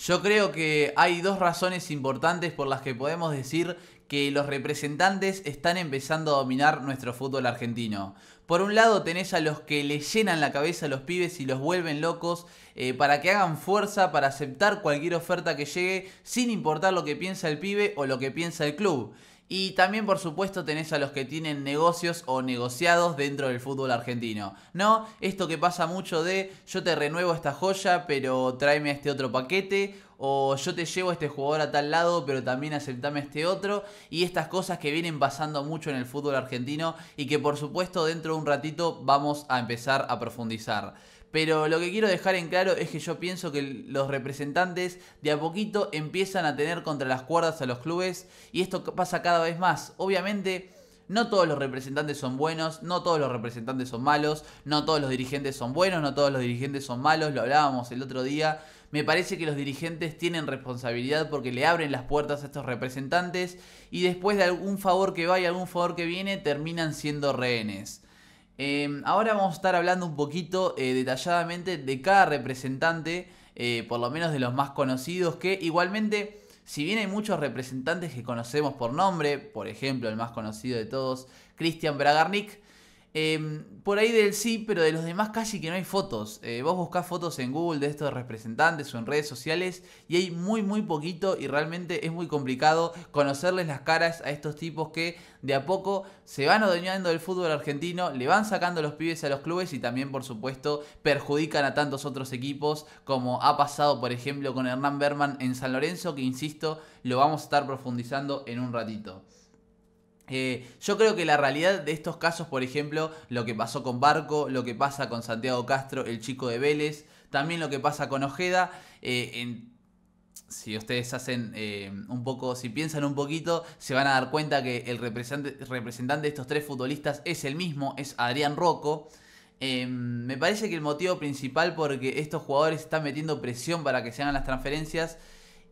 Yo creo que hay dos razones importantes por las que podemos decir que los representantes están empezando a dominar nuestro fútbol argentino. Por un lado tenés a los que le llenan la cabeza a los pibes y los vuelven locos eh, para que hagan fuerza para aceptar cualquier oferta que llegue sin importar lo que piensa el pibe o lo que piensa el club. Y también, por supuesto, tenés a los que tienen negocios o negociados dentro del fútbol argentino. No, esto que pasa mucho de yo te renuevo esta joya, pero tráeme este otro paquete. O yo te llevo este jugador a tal lado, pero también aceptame este otro. Y estas cosas que vienen pasando mucho en el fútbol argentino y que por supuesto dentro de un ratito vamos a empezar a profundizar. Pero lo que quiero dejar en claro es que yo pienso que los representantes de a poquito empiezan a tener contra las cuerdas a los clubes y esto pasa cada vez más. Obviamente no todos los representantes son buenos, no todos los representantes son malos, no todos los dirigentes son buenos, no todos los dirigentes son malos, lo hablábamos el otro día. Me parece que los dirigentes tienen responsabilidad porque le abren las puertas a estos representantes y después de algún favor que va y algún favor que viene terminan siendo rehenes. Em, ahora vamos a estar hablando un poquito eh, detalladamente de cada representante, eh, por lo menos de los más conocidos, que igualmente, si bien hay muchos representantes que conocemos por nombre, por ejemplo el más conocido de todos, Christian Bragarnik, Em, por ahí del sí, pero de los demás casi que no hay fotos. Eh, vos buscás fotos en Google de estos representantes o en redes sociales y hay muy muy poquito y realmente es muy complicado conocerles las caras a estos tipos que de a poco se van adueñando del fútbol argentino, le van sacando los pibes a los clubes y también por supuesto perjudican a tantos otros equipos como ha pasado por ejemplo con Hernán Berman en San Lorenzo que insisto lo vamos a estar profundizando en un ratito. Eh, yo creo que la realidad de estos casos, por ejemplo, lo que pasó con Barco, lo que pasa con Santiago Castro, el chico de Vélez, también lo que pasa con Ojeda, eh, si ustedes hacen eh, un poco, si piensan un poquito, se van a dar cuenta que el representante, representante de estos tres futbolistas es el mismo, es Adrián Rocco. Em, me parece que el motivo principal porque estos jugadores están metiendo presión para que se hagan las transferencias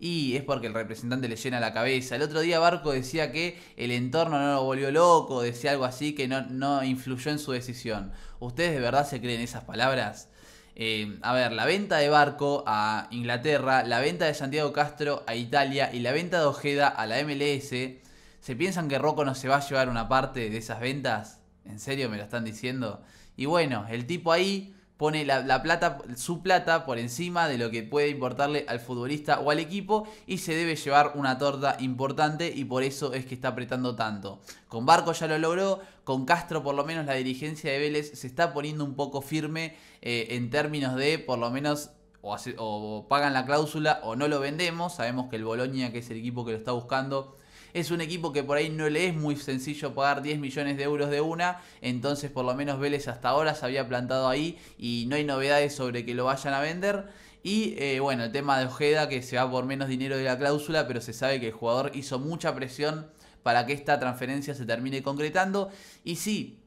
y es porque el representante le llena la cabeza. El otro día Barco decía que el entorno no lo volvió loco, decía algo así que no, no influyó en su decisión. ¿Ustedes de verdad se creen esas palabras? Eh, a ver, la venta de Barco a Inglaterra, la venta de Santiago Castro a Italia y la venta de Ojeda a la MLS. ¿Se piensan que Rocco no se va a llevar una parte de esas ventas? ¿En serio me lo están diciendo? Y bueno, el tipo ahí pone la, plata, su plata por encima de lo que puede importarle al futbolista o al equipo y se debe llevar una torta importante y por eso es que está apretando tanto. Con Barco ya lo logró, con Castro por lo menos la dirigencia de Vélez se está poniendo un poco firme eh, en términos de por lo menos o, o, pagan la cláusula o no lo vendemos. Sabemos que el Boloña, que es el equipo que lo está buscando, es un equipo que por ahí no le es muy sencillo pagar 10 millones de euros de una, entonces por lo menos Vélez hasta ahora se había plantado ahí y no hay novedades sobre que lo vayan a vender. Y eh, bueno, el tema de Ojeda que se va por menos dinero de la cláusula, pero se sabe que el jugador hizo mucha presión para que esta transferencia se termine concretando. Y sí,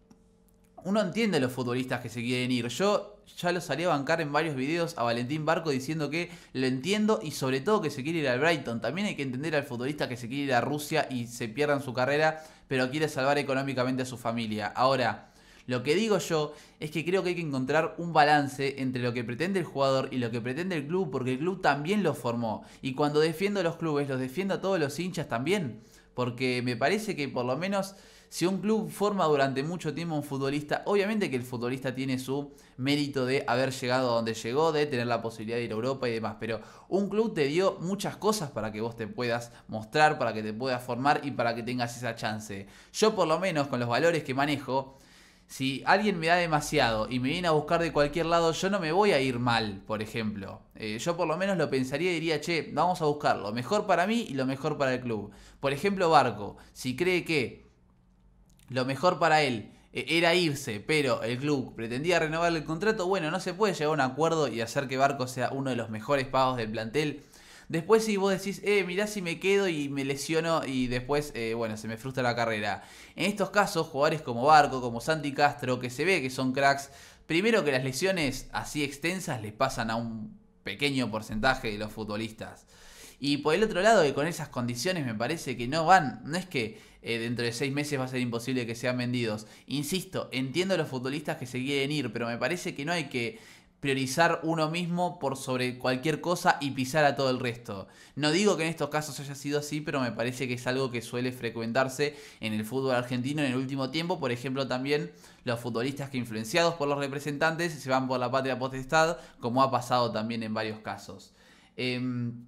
uno entiende a los futbolistas que se quieren ir. Yo ya lo salí a bancar en varios videos a Valentín Barco diciendo que lo entiendo y sobre todo que se quiere ir al Brighton. También hay que entender al futbolista que se quiere ir a Rusia y se pierdan su carrera, pero quiere salvar económicamente a su familia. Ahora, lo que digo yo es que creo que hay que encontrar un balance entre lo que pretende el jugador y lo que pretende el club, porque el club también lo formó. Y cuando defiendo a los clubes, los defiendo a todos los hinchas también. Porque me parece que por lo menos si un club forma durante mucho tiempo un futbolista, obviamente que el futbolista tiene su mérito de haber llegado a donde llegó, de tener la posibilidad de ir a Europa y demás, pero un club te dio muchas cosas para que vos te puedas mostrar, para que te puedas formar y para que tengas esa chance. Yo por lo menos con los valores que manejo, si alguien me da demasiado y me viene a buscar de cualquier lado, yo no me voy a ir mal, por ejemplo. Eh, yo por lo menos lo pensaría y diría, che, vamos a buscar lo mejor para mí y lo mejor para el club. Por ejemplo, Barco, si cree que lo mejor para él e, era irse, pero el club pretendía renovar el contrato, bueno, no se puede llegar a un acuerdo y hacer que Barco sea uno de los mejores pagos del plantel. Después si vos decís, eh, mirá si me quedo y me lesiono y después, eh, bueno, se me frustra la carrera. En estos casos, jugadores como Barco, como Santi Castro, que se ve que son cracks, primero que las lesiones así extensas les pasan a un pequeño porcentaje de los futbolistas. Y por el otro lado, que con esas condiciones me parece que no van, no es que eh, dentro de seis meses va a ser imposible que sean vendidos. Insisto, entiendo a los futbolistas que se quieren ir, pero me parece que no hay que priorizar uno mismo por sobre cualquier cosa y pisar a todo el resto. No digo que en estos casos haya sido así, pero me parece que es algo que suele frecuentarse en el fútbol argentino en el último tiempo. Por ejemplo, también los futbolistas que influenciados por los representantes se van por la patria potestad, como ha pasado también en varios casos. Em,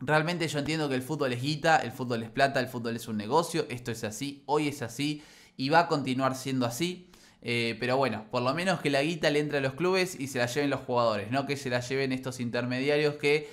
Realmente yo entiendo que el fútbol es guita, el fútbol es plata, el fútbol es un negocio, esto es así, hoy es así y va a continuar siendo así. Eh, pero bueno, por lo menos que la guita le entre a los clubes y se la lleven los jugadores, no que se la lleven estos intermediarios que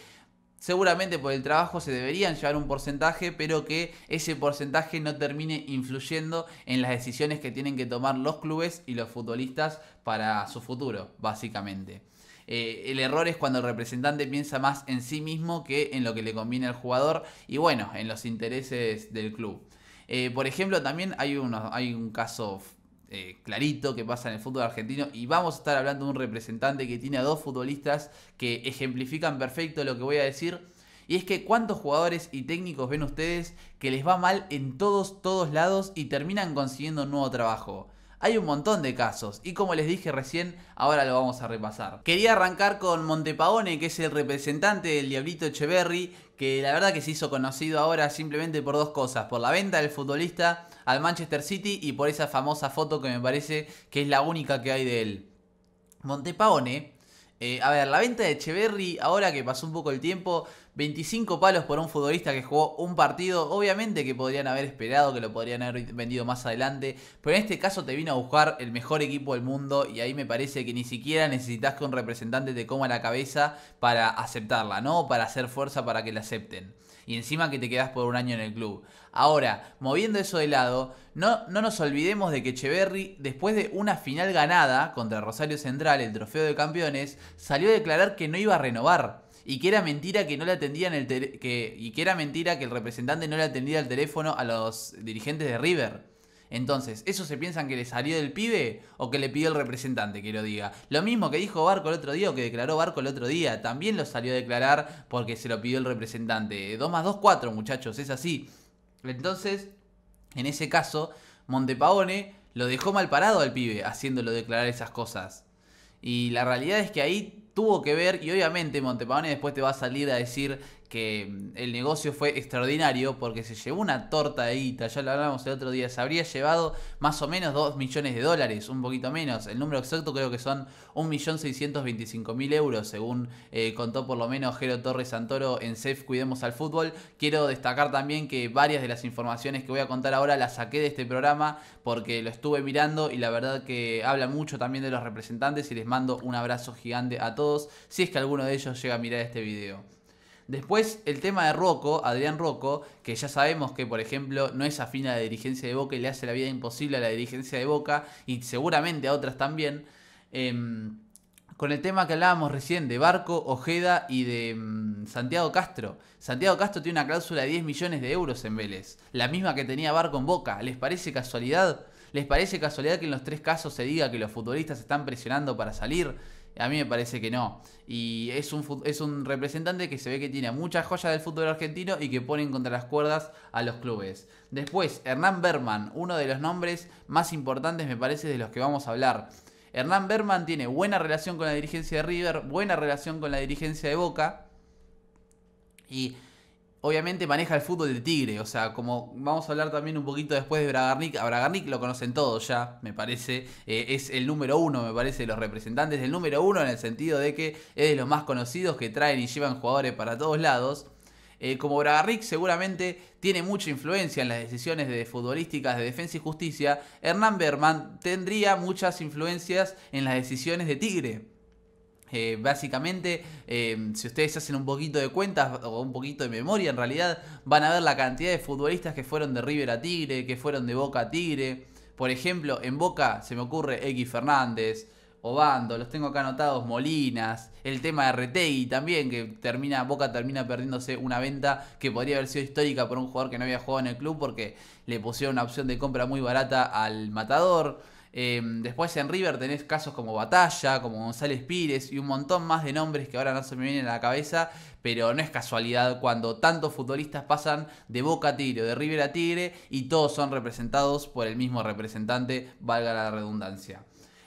seguramente por el trabajo se deberían llevar un porcentaje, pero que ese porcentaje no termine influyendo en las decisiones que tienen que tomar los clubes y los futbolistas para su futuro, básicamente. Eh, el error es cuando el representante piensa más en sí mismo que en lo que le conviene al jugador y bueno, en los intereses del club. Eh, por ejemplo, también hay, un caso eh, clarito que pasa en el fútbol argentino y vamos a estar hablando de un representante que tiene a dos futbolistas que ejemplifican perfecto lo que voy a decir. Y es que cuántos jugadores y técnicos ven ustedes que les va mal en todos, todos lados y terminan consiguiendo un nuevo trabajo hay un montón de casos y como les dije recién, ahora lo vamos a repasar. Quería arrancar con Montepaone, que es el representante del Diablito Echeverry, que la verdad que se hizo conocido ahora simplemente por dos cosas, por la venta del futbolista al Manchester City y por esa famosa foto que me parece que es la única que hay de él. Montepaone eh, a ver, la venta de Echeverry, ahora que pasó un poco el tiempo, 25 palos por un futbolista que jugó un partido, obviamente que podrían haber esperado, que lo podrían haber vendido más adelante, pero en este caso te vino a buscar el mejor equipo del mundo y ahí me parece que ni siquiera necesitas que un representante te coma la cabeza para aceptarla, ¿no? Para hacer fuerza para que la acepten. Y encima que te quedas por un año en el club. Ahora, moviendo eso de lado, no, no nos olvidemos de que Echeverry, después de una final ganada contra Rosario Central, el trofeo de campeones, salió a declarar que no iba a renovar y que era mentira que no le atendían el que, y que era mentira que el representante no le atendía el teléfono a los dirigentes de River. Entonces, ¿eso se piensan que le salió del pibe o que le pidió el representante que lo diga? Lo mismo que dijo Barco el otro día o que declaró Barco el otro día, también lo salió a declarar porque se lo pidió el representante. 2 más 2, 4 muchachos, es así. Entonces, en ese caso, Montepaone lo dejó mal parado al pibe haciéndolo declarar esas cosas. Y la realidad es que ahí tuvo que ver, y obviamente Montepaone después te va a salir a decir que el negocio fue extraordinario porque se llevó una torta de guita, ya lo hablamos el otro día, se habría llevado más o menos 2 millones de dólares, un poquito menos, el número exacto creo que son 1.625.000 euros, según eh, contó por lo menos Jero Torres Santoro en Safe Cuidemos al Fútbol. Quiero destacar también que varias de las informaciones que voy a contar ahora las saqué de este programa porque lo estuve mirando y la verdad que habla mucho también de los representantes y les mando un abrazo gigante a todos si es que alguno de ellos llega a mirar este video. Después el tema de Rocco, Adrián Rocco, que ya sabemos que por ejemplo no es afín a la dirigencia de Boca y le hace la vida imposible a la dirigencia de Boca y seguramente a otras también. Em, con el tema que hablábamos recién de Barco, Ojeda y de em, Santiago Castro. Santiago Castro tiene una cláusula de 10 millones de euros en Vélez, la misma que tenía Barco en Boca. ¿Les parece casualidad? ¿Les parece casualidad que en los tres casos se diga que los futbolistas están presionando para salir? A mí me parece que no. Y es un, es un representante que se ve que tiene muchas joyas del fútbol argentino y que en contra las cuerdas a los clubes. Después, Hernán Berman, uno de los nombres más importantes me parece de los que vamos a hablar. Hernán Berman tiene buena relación con la dirigencia de River, buena relación con la dirigencia de Boca. Y obviamente maneja el fútbol de Tigre. O sea, como vamos a hablar también un poquito después de Bragarnik, a Bragarnik lo conocen todos ya, me parece. Eh, es el número uno, me parece, los representantes. del número uno en el sentido de que es de los más conocidos que traen y llevan jugadores para todos lados. Eh, como Bragarnik seguramente tiene mucha influencia en las decisiones de futbolísticas de defensa y justicia, Hernán Berman tendría muchas influencias en las decisiones de Tigre eh, básicamente, em, si ustedes hacen un poquito de cuentas o un poquito de memoria, en realidad van a ver la cantidad de futbolistas que fueron de River a Tigre, que fueron de Boca a Tigre. Por ejemplo, en Boca se me ocurre X Fernández, Obando, los tengo acá anotados, Molinas, el tema de Retegui también, que termina, Boca termina perdiéndose una venta que podría haber sido histórica por un jugador que no había jugado en el club porque le pusieron una opción de compra muy barata al matador. Eh, después en River tenés casos como Batalla, como González Pires y un montón más de nombres que ahora no se me vienen a la cabeza, pero no es casualidad cuando tantos futbolistas pasan de Boca a Tigre o de River a Tigre y todos son representados por el mismo representante, valga la redundancia.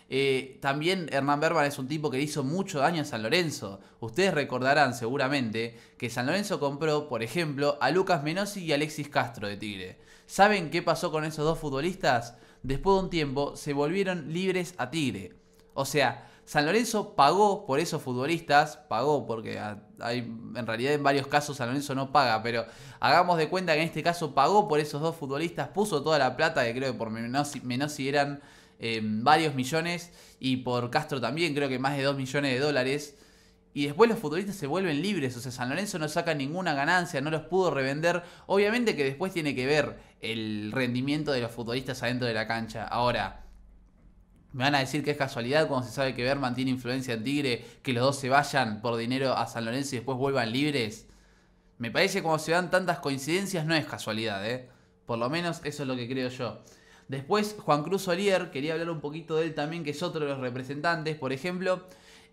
Eh, también Hernán Berman es un tipo que hizo mucho daño a San Lorenzo. Ustedes recordarán seguramente que San Lorenzo compró, por ejemplo, a Lucas Menosi y Alexis Castro de Tigre. ¿Saben qué pasó con esos dos futbolistas? después de un tiempo se volvieron libres a Tigre. O sea, San Lorenzo pagó por esos futbolistas, pagó porque hay, en realidad en varios casos San Lorenzo no paga, pero hagamos de cuenta que en este caso pagó por esos dos futbolistas, puso toda la plata, que creo que por menos, menos si eran em, varios millones, y por Castro también, creo que más de 2 millones de dólares. Y después los futbolistas se vuelven libres, o sea, San Lorenzo no saca ninguna ganancia, no los pudo revender. Obviamente que después tiene que ver el rendimiento de los futbolistas adentro de la cancha. Ahora, me van a decir que es casualidad cuando se sabe que Berman tiene influencia en Tigre, que los dos se vayan por dinero a San Lorenzo y después vuelvan libres. Me parece que cuando se dan tantas coincidencias no es casualidad, ¿eh? Por lo menos eso es lo que creo yo. Después, Juan Cruz Olier, quería hablar un poquito de él también, que es otro de los representantes, por ejemplo.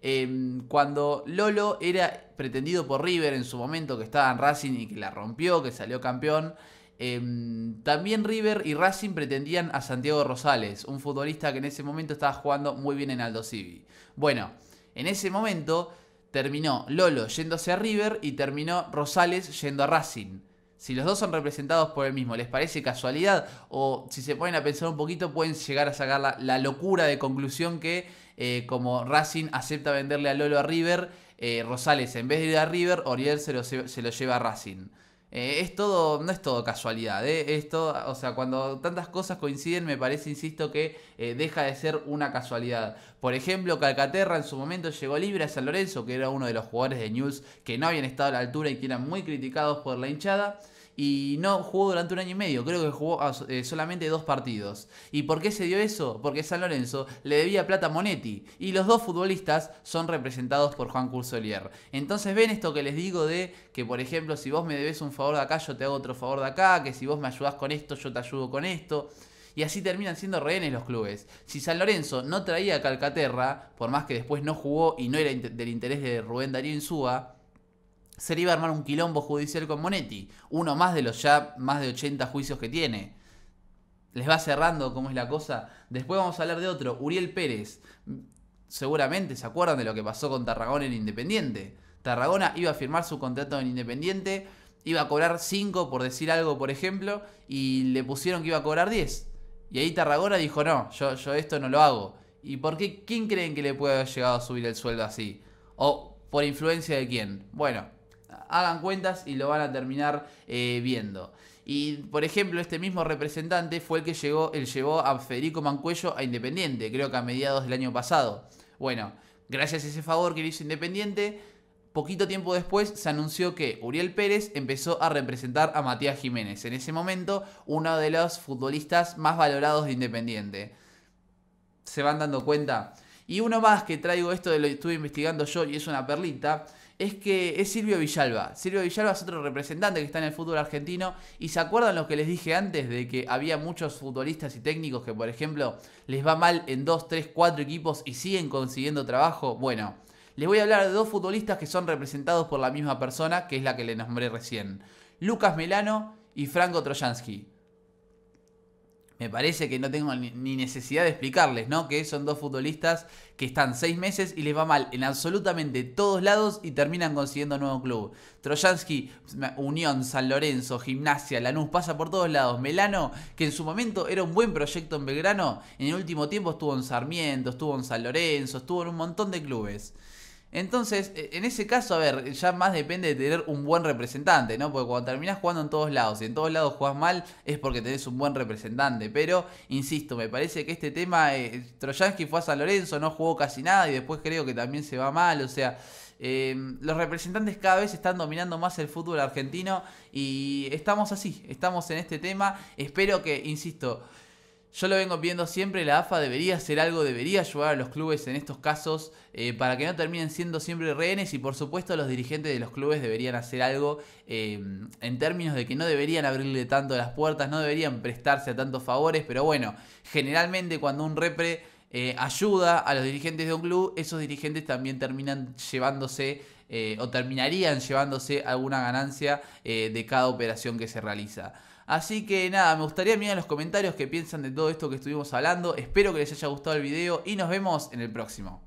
Em, cuando Lolo era pretendido por River en su momento, que estaba en Racing y que la rompió, que salió campeón, Em, también River y Racing pretendían a Santiago Rosales, un futbolista que en ese momento estaba jugando muy bien en Aldo Civi. Bueno, en ese momento terminó Lolo yéndose a River y terminó Rosales yendo a Racing. Si los dos son representados por el mismo, ¿les parece casualidad? O si se ponen a pensar un poquito, pueden llegar a sacar la, locura de conclusión que eh, como Racing acepta venderle a Lolo a River, eh, Rosales en vez de ir a River, Oriel se lo, se lo lleva a Racing. Eh, es todo, no es todo casualidad, eh, esto o sea, cuando tantas cosas coinciden me parece, insisto, que eh, deja de ser una casualidad. Por ejemplo, Calcaterra en su momento llegó libre a San Lorenzo, que era uno de los jugadores de News que no habían estado a la altura y que eran muy criticados por la hinchada y no jugó durante un año y medio, creo que jugó ah, eh, solamente dos partidos. ¿Y por qué se dio eso? Porque San Lorenzo le debía plata a Monetti y los dos futbolistas son representados por Juan Cursolier. Entonces ven esto que les digo de que, por ejemplo, si vos me debes un favor de acá, yo te hago otro favor de acá, que si vos me ayudás con esto, yo te ayudo con esto. Y así terminan siendo rehenes los clubes. Si San Lorenzo no traía a Calcaterra, por más que después no jugó y no era del interés de Rubén Darío Insúa, se le iba a armar un quilombo judicial con Monetti. Uno más de los ya más de 80 juicios que tiene. Les va cerrando cómo es la cosa. Después vamos a hablar de otro, Uriel Pérez. Seguramente se acuerdan de lo que pasó con Tarragona en Independiente. Tarragona iba a firmar su contrato en Independiente, iba a cobrar 5 por decir algo, por ejemplo, y le pusieron que iba a cobrar 10. Y ahí Tarragona dijo, no, yo, yo esto no lo hago. ¿Y por qué? ¿Quién creen que le puede haber llegado a subir el sueldo así? ¿O por influencia de quién? Bueno, hagan cuentas y lo van a terminar eh, viendo. Y por ejemplo, este mismo representante fue el que llegó, él llevó a Federico Mancuello a Independiente, creo que a mediados del año pasado. Bueno, gracias a ese favor que le hizo Independiente, Poquito tiempo después se anunció que Uriel Pérez empezó a representar a Matías Jiménez, en ese momento uno de los futbolistas más valorados de Independiente. ¿Se van dando cuenta? Y uno más que traigo esto, de lo que estuve investigando yo y es una perlita, es que es Silvio Villalba. Silvio Villalba es otro representante que está en el fútbol argentino. Y se acuerdan lo que les dije antes de que había muchos futbolistas y técnicos que, por ejemplo, les va mal en 2, 3, 4 equipos y siguen consiguiendo trabajo. Bueno, les voy a hablar de dos futbolistas que son representados por la misma persona, que es la que le nombré recién. Lucas Melano y Franco Trojansky me parece que no tengo ni necesidad de explicarles, ¿no? Que son dos futbolistas que están seis meses y les va mal en absolutamente todos lados y terminan consiguiendo un nuevo club. Trojansky, Unión, San Lorenzo, Gimnasia, Lanús, pasa por todos lados. Melano, que en su momento era un buen proyecto en Belgrano, en el último tiempo estuvo en Sarmiento, estuvo en San Lorenzo, estuvo en un montón de clubes. Entonces, e, en ese caso, a ver, ya más depende de tener un buen representante, ¿no? Porque cuando terminás jugando en todos lados y en todos lados jugás mal, es porque tenés un buen representante. Pero, insisto, me parece que este tema, eh, Trojansky fue a San Lorenzo, no jugó casi nada y después creo que también se va mal, o sea... Em, los representantes cada vez están dominando más el fútbol argentino y estamos así, estamos en este tema. Espero que, insisto, yo lo vengo viendo siempre, la AFA debería hacer algo, debería ayudar a los clubes en estos casos eh, para que no terminen siendo siempre rehenes y por supuesto los dirigentes de los clubes deberían hacer algo eh, en términos de que no deberían abrirle tanto las puertas, no deberían prestarse a tantos favores, pero bueno, generalmente cuando un repre eh, ayuda a los dirigentes de un club, esos dirigentes también terminan llevándose o terminarían llevándose alguna ganancia de cada operación que se realiza. Así que nada, me gustaría mirar los comentarios que piensan de todo esto que estuvimos hablando. Espero que les haya gustado el video y nos vemos en el próximo.